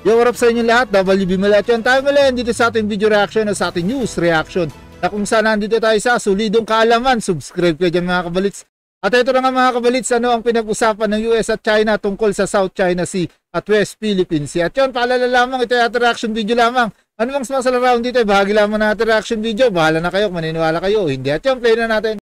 Yo, what up sa inyo lahat? WB Malacho ang tayo muli dito sa ating video reaction at sa ating news reaction na kung saan nandito tayo sa Sulidong Kaalaman. Subscribe kayo dyan mga kabalits. At ito na nga mga kabalits, ano ang pinag-usapan ng US at China tungkol sa South China Sea at West Philippine Sea. At yun, paalala lamang, ito ay reaction video lamang. Ano bang sumasalarawan dito? Bahagi lamang na reaction video. Bahala na kayo kung maniniwala kayo. Hindi. At yun, play na natin.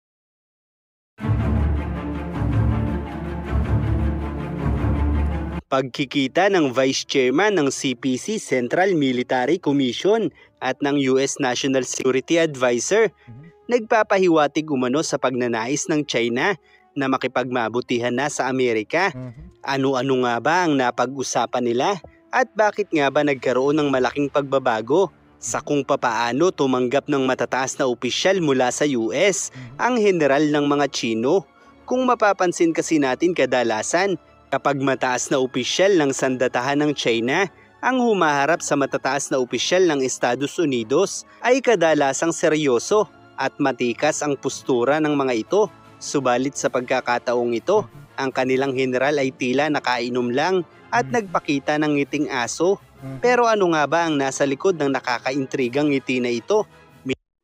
Pagkikita ng Vice Chairman ng CPC Central Military Commission at ng US National Security Advisor, mhm. nagpapahiwatig umano sa pagnanais ng China na makipagmabutihan na sa Amerika. Mhm. Ano-ano nga ba ang napag-usapan nila at bakit nga ba nagkaroon ng malaking pagbabago sa kung papaano tumanggap ng matataas na opisyal mula sa US mhm. ang general ng mga Chino? Kung mapapansin kasi natin kadalasan, kapag mataas na opisyal ng sandatahan ng China ang humaharap sa matataas na opisyal ng Estados Unidos ay kadalasang seryoso at matikas ang postura ng mga ito. Subalit sa pagkakataong ito, ang kanilang general ay tila nakainom lang at nagpakita ng ngiting aso. Pero ano nga ba ang nasa likod ng nakakaintrigang ngiti na ito?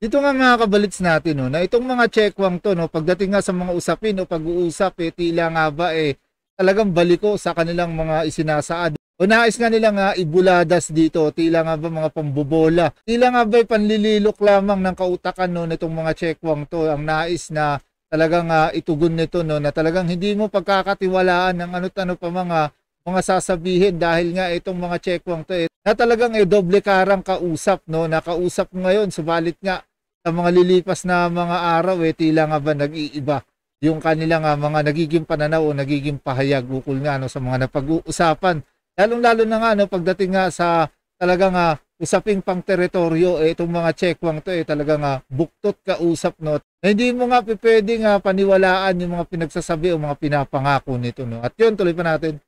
Dito nga mga kabalits natin no, na itong mga checkwang to no, pagdating nga sa mga usapin o no, pag-uusap eh, tila nga ba eh talagang baliko sa kanilang mga isinasaad. O nais nga nilang uh, ibuladas dito, tila nga ba mga pambobola. Tila nga ba panlililok lamang ng kautakan no, nitong mga chekwang to. Ang nais na talagang uh, itugon nito no, na talagang hindi mo pagkakatiwalaan ng ano't ano pa mga mga sasabihin dahil nga itong mga chekwang to eh, na talagang eh, doble karang kausap no nakausap ngayon subalit nga sa mga lilipas na mga araw eh tila nga ba nag-iiba yung kanilang uh, mga nagiging pananaw o nagiging pahayag ukol nga ano, sa mga napag-uusapan. Lalong-lalo na nga no, pagdating nga sa talagang uh, usaping pang teritoryo, eh, itong mga checkwang to eh, talagang uh, buktot kausap no. Na eh, hindi mo nga pwedeng uh, paniwalaan yung mga pinagsasabi o mga pinapangako nito no. At yun, tuloy pa natin.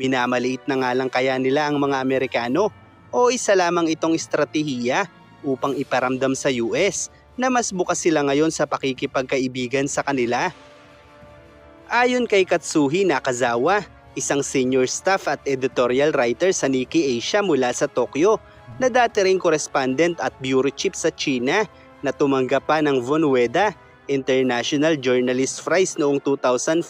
Minamaliit na nga lang kaya nila ang mga Amerikano o isa lamang itong estratehiya upang iparamdam sa US na mas bukas sila ngayon sa pakikipagkaibigan sa kanila. Ayon kay Katsuhi Nakazawa, isang senior staff at editorial writer sa Nikkei Asia mula sa Tokyo na dati ring correspondent at bureau chief sa China na tumanggap pa ng Vonueda International Journalist Prize noong 2014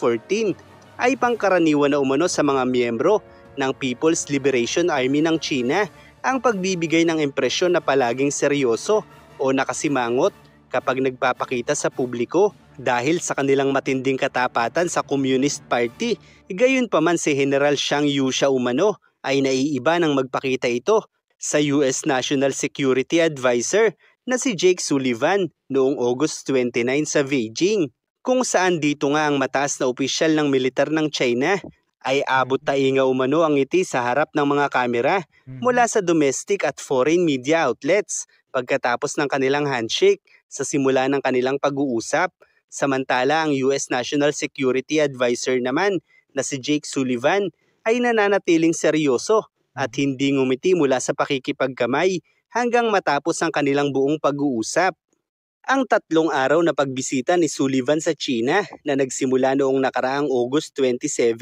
ay pangkaraniwan na umano sa mga miyembro ng People's Liberation Army ng China ang pagbibigay ng impresyon na palaging seryoso o nakasimangot kapag nagpapakita sa publiko dahil sa kanilang matinding katapatan sa Communist Party. Gayon pa man si General Xiang Yusha umano ay naiiba ng magpakita ito sa US National Security Advisor na si Jake Sullivan noong August 29 sa Beijing kung saan dito nga ang mataas na opisyal ng militar ng China ay abot tainga umano ang ngiti sa harap ng mga kamera hmm. mula sa domestic at foreign media outlets pagkatapos ng kanilang handshake sa simula ng kanilang pag-uusap. Samantala ang US National Security Advisor naman na si Jake Sullivan ay nananatiling seryoso at mm. hindi ngumiti mula sa pakikipagkamay hanggang matapos ang kanilang buong pag-uusap. Ang tatlong araw na pagbisita ni Sullivan sa China na nagsimula noong nakaraang August 27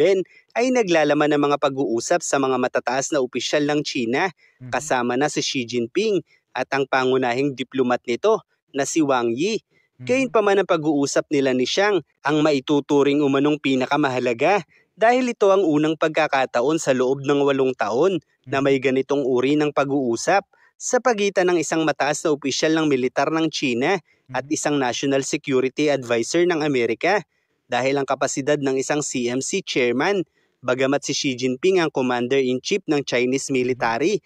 ay naglalaman ng mga pag-uusap sa mga matataas na opisyal ng China mm. kasama na si Xi Jinping at ang pangunahing diplomat nito na si Wang Yi. Hmm. Gayun pa man ang pag-uusap nila ni Xiang ang maituturing umanong pinakamahalaga dahil ito ang unang pagkakataon sa loob ng walong taon na hmm. may ganitong uri ng pag-uusap sa pagitan ng isang mataas na opisyal ng militar ng China at hmm. isang National Security Advisor ng Amerika dahil ang kapasidad ng isang CMC chairman bagamat si Xi Jinping ang commander-in-chief ng Chinese military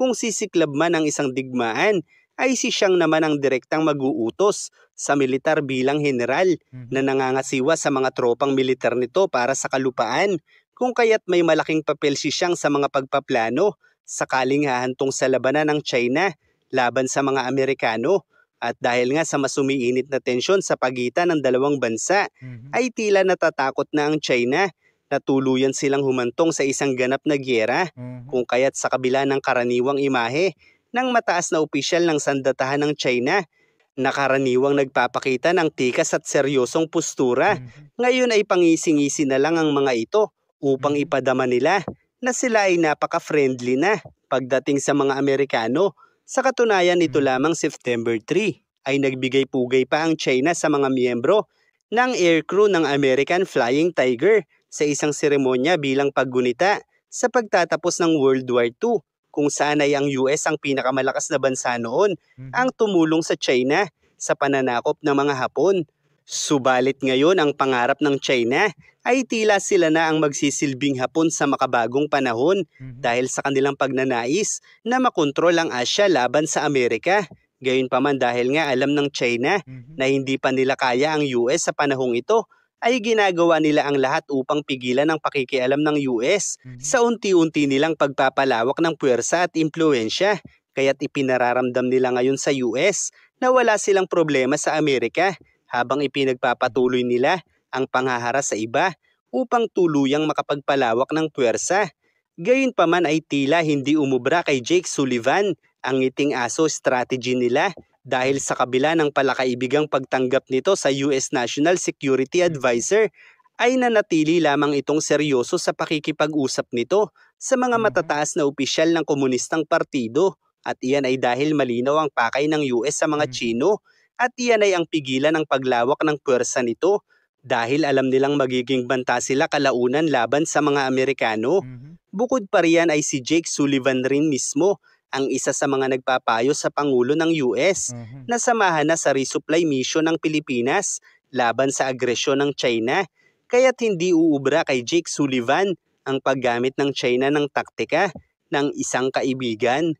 kung sisiklab man ang isang digmaan, ay si siyang naman ang direktang mag-uutos sa militar bilang general mhm. na nangangasiwa sa mga tropang militar nito para sa kalupaan kung kaya't may malaking papel si siyang sa mga pagpaplano sakaling hahantong sa labanan ng China laban sa mga Amerikano at dahil nga sa masumiinit na tensyon sa pagitan ng dalawang bansa mhm. ay tila natatakot na ang China natuluyan silang humantong sa isang ganap na gyera mm-hmm. kung kaya't sa kabila ng karaniwang imahe ng mataas na opisyal ng sandatahan ng China na karaniwang nagpapakita ng tikas at seryosong postura. Mm-hmm. Ngayon ay pangisi-ngisi na lang ang mga ito upang mm-hmm. ipadama nila na sila ay napaka-friendly na pagdating sa mga Amerikano. Sa katunayan nito mhm. lamang September 3 ay nagbigay-pugay pa ang China sa mga miyembro ng aircrew ng American Flying Tiger sa isang seremonya bilang paggunita sa pagtatapos ng World War II kung saan ay ang US ang pinakamalakas na bansa noon mhm. ang tumulong sa China sa pananakop ng mga Hapon. Subalit ngayon ang pangarap ng China ay tila sila na ang magsisilbing Hapon sa makabagong panahon mhm. dahil sa kanilang pagnanais na makontrol ang Asya laban sa Amerika. Gayunpaman dahil nga alam ng China mhm. na hindi pa nila kaya ang US sa panahong ito ay ginagawa nila ang lahat upang pigilan ang pakikialam ng US mhm. sa unti-unti nilang pagpapalawak ng puwersa at impluensya kaya't ipinararamdam nila ngayon sa US na wala silang problema sa Amerika habang ipinagpapatuloy nila ang panghahara sa iba upang tuluyang makapagpalawak ng puwersa. Gayunpaman ay tila hindi umubra kay Jake Sullivan ang ngiting aso strategy nila dahil sa kabila ng palakaibigang pagtanggap nito sa US National Security Advisor ay nanatili lamang itong seryoso sa pakikipag-usap nito sa mga mm-hmm. matataas na opisyal ng komunistang partido at iyan ay dahil malinaw ang pakay ng US sa mga mm-hmm. Chino at iyan ay ang pigilan ng paglawak ng puwersa nito dahil alam nilang magiging banta sila kalaunan laban sa mga Amerikano. Mm-hmm. Bukod pa riyan ay si Jake Sullivan rin mismo ang isa sa mga nagpapayo sa Pangulo ng US mm-hmm. na samahan na sa resupply mission ng Pilipinas laban sa agresyon ng China. Kaya't hindi uubra kay Jake Sullivan ang paggamit ng China ng taktika ng isang kaibigan.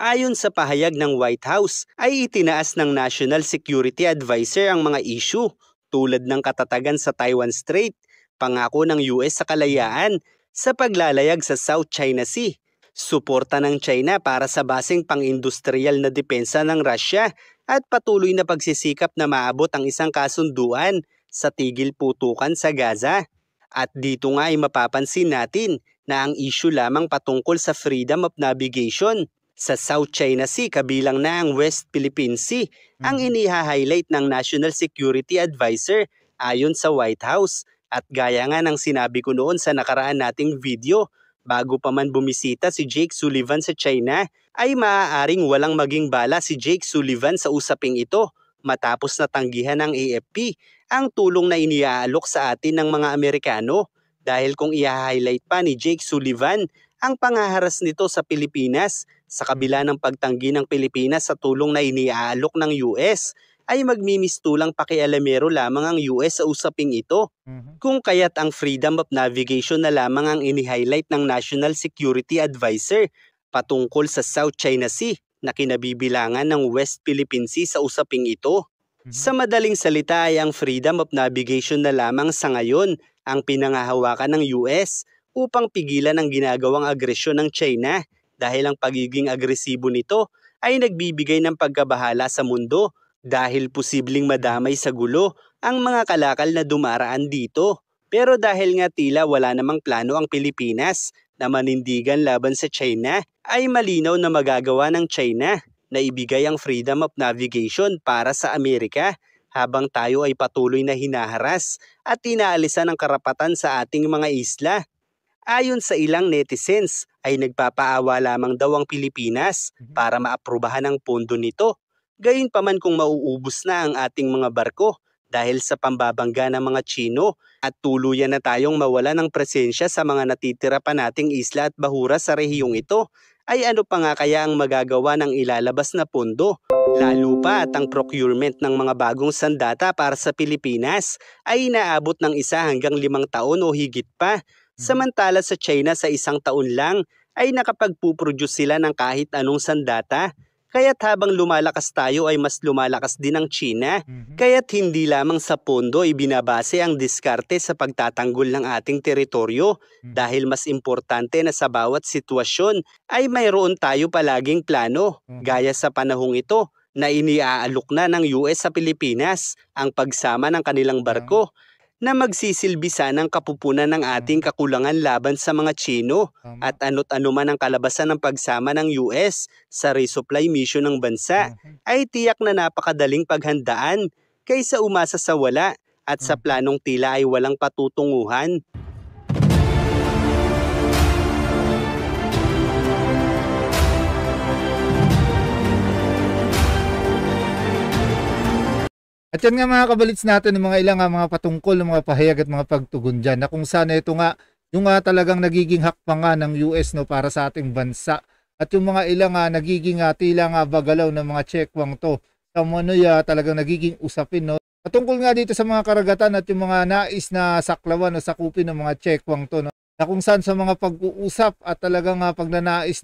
Ayon sa pahayag ng White House, ay itinaas ng National Security Advisor ang mga issue tulad ng katatagan sa Taiwan Strait, pangako ng US sa kalayaan sa paglalayag sa South China Sea suporta ng China para sa basing pang-industrial na depensa ng Russia at patuloy na pagsisikap na maabot ang isang kasunduan sa tigil putukan sa Gaza. At dito nga ay mapapansin natin na ang issue lamang patungkol sa freedom of navigation sa South China Sea kabilang na ang West Philippine Sea ang mm. iniha ng National Security Advisor ayon sa White House. At gaya nga ng sinabi ko noon sa nakaraan nating video, Bago pa man bumisita si Jake Sullivan sa China, ay maaaring walang maging bala si Jake Sullivan sa usaping ito matapos natanggihan ng AFP ang tulong na iniaalok sa atin ng mga Amerikano dahil kung i-highlight pa ni Jake Sullivan ang pangaharas nito sa Pilipinas sa kabila ng pagtanggi ng Pilipinas sa tulong na iniaalok ng US ay magmimistulang pakialamero lamang ang US sa usaping ito. Mhm. Kung kaya't ang freedom of navigation na lamang ang ini-highlight ng National Security Advisor patungkol sa South China Sea na kinabibilangan ng West Philippine Sea sa usaping ito. Mhm. Sa madaling salita ay ang freedom of navigation na lamang sa ngayon ang pinangahawakan ng US upang pigilan ang ginagawang agresyon ng China dahil ang pagiging agresibo nito ay nagbibigay ng pagkabahala sa mundo dahil posibleng madamay sa gulo ang mga kalakal na dumaraan dito. Pero dahil nga tila wala namang plano ang Pilipinas na manindigan laban sa China, ay malinaw na magagawa ng China na ibigay ang freedom of navigation para sa Amerika habang tayo ay patuloy na hinaharas at inaalisan ang karapatan sa ating mga isla. Ayon sa ilang netizens ay nagpapaawa lamang daw ang Pilipinas mhm. para maaprubahan ang pondo nito gayon pa man kung mauubos na ang ating mga barko dahil sa pambabangga ng mga Chino at tuluyan na tayong mawala ng presensya sa mga natitira pa nating isla at bahura sa rehiyong ito, ay ano pa nga kaya ang magagawa ng ilalabas na pondo? Lalo pa at ang procurement ng mga bagong sandata para sa Pilipinas ay inaabot ng isa hanggang limang taon o higit pa, samantala sa China sa isang taon lang ay nakapagpuproduce sila ng kahit anong sandata Kaya't habang lumalakas tayo ay mas lumalakas din ang China. Mm-hmm. Kaya't hindi lamang sa pondo ibinabase ang diskarte sa pagtatanggol ng ating teritoryo mm-hmm. dahil mas importante na sa bawat sitwasyon ay mayroon tayo palaging plano mm-hmm. gaya sa panahong ito na iniaalok na ng US sa Pilipinas ang pagsama ng kanilang barko. Mm-hmm na magsisilbi ng kapupunan ng hmm. ating kakulangan laban sa mga Chino at ano't man ang kalabasan ng pagsama ng US sa resupply mission ng bansa mm-hmm. ay tiyak na napakadaling paghandaan kaysa umasa sa wala at sa mm-hmm. planong tila ay walang patutunguhan. At yan nga mga kabalits natin, ng mga ilang ah, mga patungkol, ng mga pahayag at mga pagtugon dyan na kung sana ito nga, yung nga talagang nagiging hakpa nga ng US no, para sa ating bansa. At yung mga ilang nga ah, nagiging nga, ah, tila nga bagalaw ng mga checkwang to sa Manoya talagang nagiging usapin. No? Patungkol nga dito sa mga karagatan at yung mga nais na saklawan o sakupin ng mga checkwang to. No? na kung saan sa mga pag-uusap at talagang uh,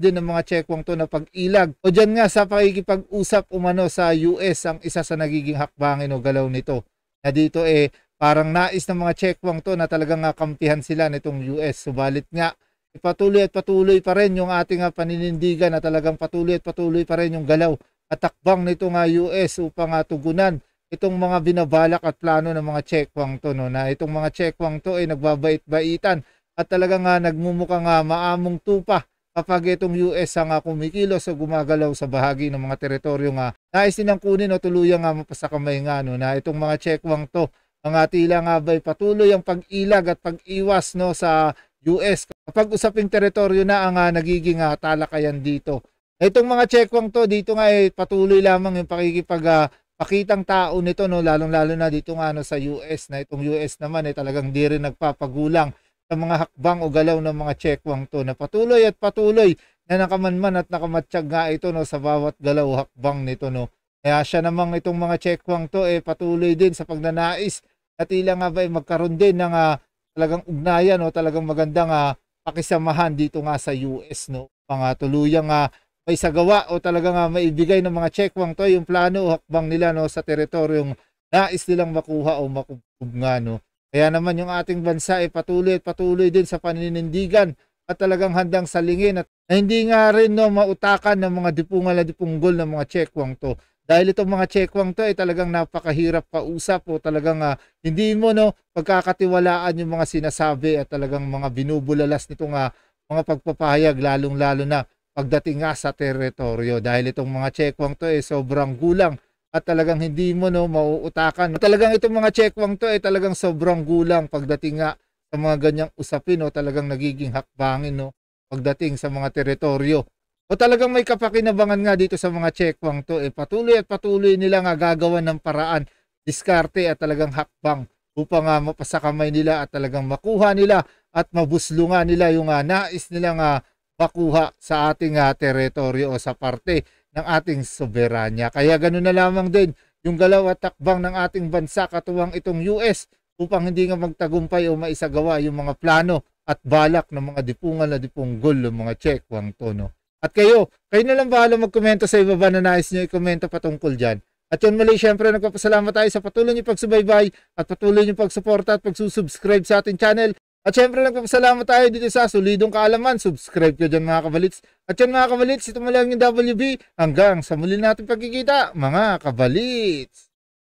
din ng mga Chekwang to na pag-ilag. O dyan nga sa pakikipag-usap umano sa US ang isa sa nagiging hakbangin o galaw nito. Na dito eh parang nais ng mga Chekwang to na talagang uh, kampihan sila nitong US. Subalit nga ipatuloy at patuloy pa rin yung ating uh, paninindigan na talagang patuloy at patuloy pa rin yung galaw at takbang nito uh, US upang uh, tugunan itong mga binabalak at plano ng mga Chekwang to. No? Na itong mga Chekwang to ay eh, nagbabait-baitan at talaga nga nagmumukha nga maamong tupa kapag itong US ang ah, kumikilos o gumagalaw sa bahagi ng mga teritoryo nga nais nilang kunin o tuluyang nga ah, mapasakamay nga no, na itong mga checkwang to mga tila nga ba'y patuloy ang pag-ilag at pag-iwas no, sa US kapag usaping teritoryo na ang ah, nagiging uh, talakayan dito. Itong mga checkwang to dito nga ay eh, patuloy lamang yung pakikipag pakitang tao nito no lalong-lalo na dito nga no sa US na itong US naman ay eh, talagang di rin nagpapagulang sa mga hakbang o galaw ng mga checkwang to na patuloy at patuloy na nakamanman at nakamatsyag nga ito no, sa bawat galaw hakbang nito. No. Kaya siya namang itong mga checkwang to eh, patuloy din sa pagnanais at tila nga ba eh, magkaroon din ng uh, talagang ugnayan no, talagang magandang uh, pakisamahan dito nga sa US. No. Mga tuluyang uh, may sagawa o talaga nga maibigay ng mga checkwang to yung plano o hakbang nila no sa teritoryong nais nilang makuha o makubog nga no. Kaya naman yung ating bansa ay patuloy at patuloy din sa paninindigan at talagang handang salingin at hindi nga rin no, mautakan ng mga dipungal na dipunggol ng mga chekwang to. Dahil itong mga chekwang to ay talagang napakahirap pausap o talagang uh, hindi mo no, pagkakatiwalaan yung mga sinasabi at talagang mga binubulalas nitong uh, mga pagpapahayag lalong-lalo na pagdating nga sa teritoryo dahil itong mga chekwang to ay sobrang gulang at talagang hindi mo no mauutakan. Talagang itong mga checkwang to ay eh, talagang sobrang gulang pagdating nga sa mga ganyang usapin no, talagang nagiging hakbangin no pagdating sa mga teritoryo. O talagang may kapakinabangan nga dito sa mga checkwang to eh patuloy at patuloy nila nga gagawa ng paraan, diskarte at talagang hakbang upang uh, mapasa kamay nila at talagang makuha nila at mabuslungan nila yung uh, nais nilang uh, makuha sa ating uh, teritoryo o sa parte ng ating soberanya. Kaya ganoon na lamang din yung galaw at takbang ng ating bansa katuwang itong US upang hindi nga magtagumpay o maisagawa yung mga plano at balak ng mga dipungan na dipunggol ng mga Chekwang Tono. At kayo, kayo na lang bahala magkomento sa ibaba na nais nyo i-komento patungkol dyan. At yun mali, syempre nagpapasalamat tayo sa patuloy niyo pagsubaybay at patuloy niyo pagsuporta at pagsusubscribe sa ating channel at syempre nagpapasalamat tayo dito sa Sulidong Kaalaman. Subscribe kayo dyan mga kabalits. At yan mga kabalits, ito mo lang yung WB. Hanggang sa muli natin pagkikita mga kabalits.